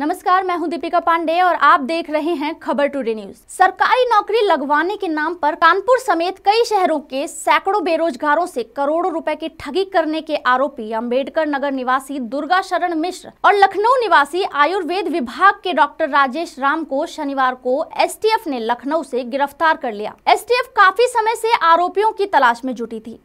नमस्कार मैं हूं दीपिका पांडे और आप देख रहे हैं खबर टुडे न्यूज सरकारी नौकरी लगवाने के नाम पर कानपुर समेत कई शहरों के सैकड़ों बेरोजगारों से करोड़ों रुपए की ठगी करने के आरोपी अंबेडकर नगर निवासी दुर्गा शरण मिश्र और लखनऊ निवासी आयुर्वेद विभाग के डॉक्टर राजेश राम को शनिवार को एस ने लखनऊ ऐसी गिरफ्तार कर लिया एस काफी समय ऐसी आरोपियों की तलाश में जुटी थी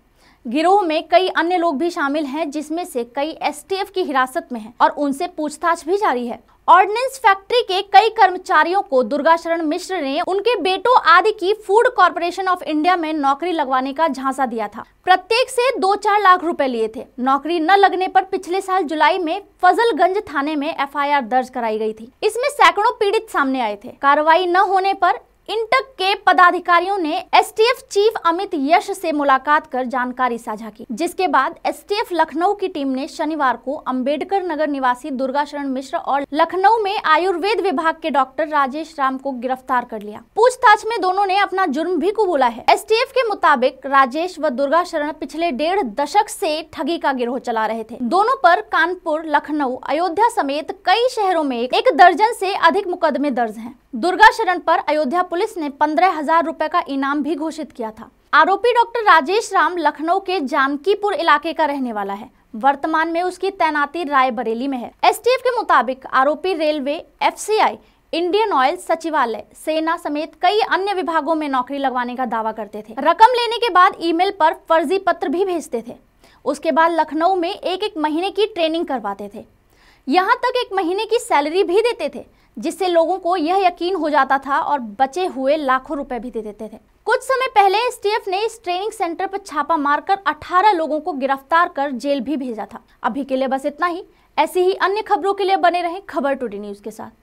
गिरोह में कई अन्य लोग भी शामिल हैं जिसमें से कई एसटीएफ की हिरासत में हैं और उनसे पूछताछ भी जारी है ऑर्डिनेंस फैक्ट्री के कई कर्मचारियों को दुर्गा शरण मिश्र ने उनके बेटों आदि की फूड कॉरपोरेशन ऑफ इंडिया में नौकरी लगवाने का झांसा दिया था प्रत्येक से दो चार लाख रुपए लिए थे नौकरी न लगने पर पिछले साल जुलाई में फजलगंज थाने में एफआईआर दर्ज कराई गई थी इसमें सैकड़ों पीड़ित सामने आए थे कार्रवाई न होने पर इंटक के पदाधिकारियों ने एसटीएफ चीफ अमित यश से मुलाकात कर जानकारी साझा की जिसके बाद एसटीएफ लखनऊ की टीम ने शनिवार को अंबेडकर नगर निवासी दुर्गा शरण मिश्र और लखनऊ में आयुर्वेद विभाग के डॉक्टर राजेश राम को गिरफ्तार कर लिया पूछताछ में दोनों ने अपना जुर्म भी कबूला है एस के मुताबिक राजेश व दुर्गा शरण पिछले डेढ़ दशक ऐसी ठगी का गिरोह चला रहे थे दोनों आरोप कानपुर लखनऊ अयोध्या समेत कई शहरों में एक दर्जन ऐसी अधिक मुकदमे दर्ज है दुर्गा शरण पर अयोध्या पुलिस ने पंद्रह हजार रूपए का इनाम भी घोषित किया था आरोपी डॉक्टर राजेश राम लखनऊ के जानकीपुर इलाके का रहने वाला है वर्तमान में उसकी तैनाती रायबरेली में है एसटीएफ के मुताबिक आरोपी रेलवे एफसीआई इंडियन ऑयल सचिवालय सेना समेत कई अन्य विभागों में नौकरी लगवाने का दावा करते थे रकम लेने के बाद ईमेल पर फर्जी पत्र भी भेजते थे उसके बाद लखनऊ में एक एक महीने की ट्रेनिंग करवाते थे यहाँ तक एक महीने की सैलरी भी देते थे जिससे लोगों को यह यकीन हो जाता था और बचे हुए लाखों रुपए भी दे देते थे कुछ समय पहले एस ने इस ट्रेनिंग सेंटर पर छापा मारकर 18 लोगों को गिरफ्तार कर जेल भी भेजा था अभी के लिए बस इतना ही ऐसी ही अन्य खबरों के लिए बने रहें खबर टूडी न्यूज के साथ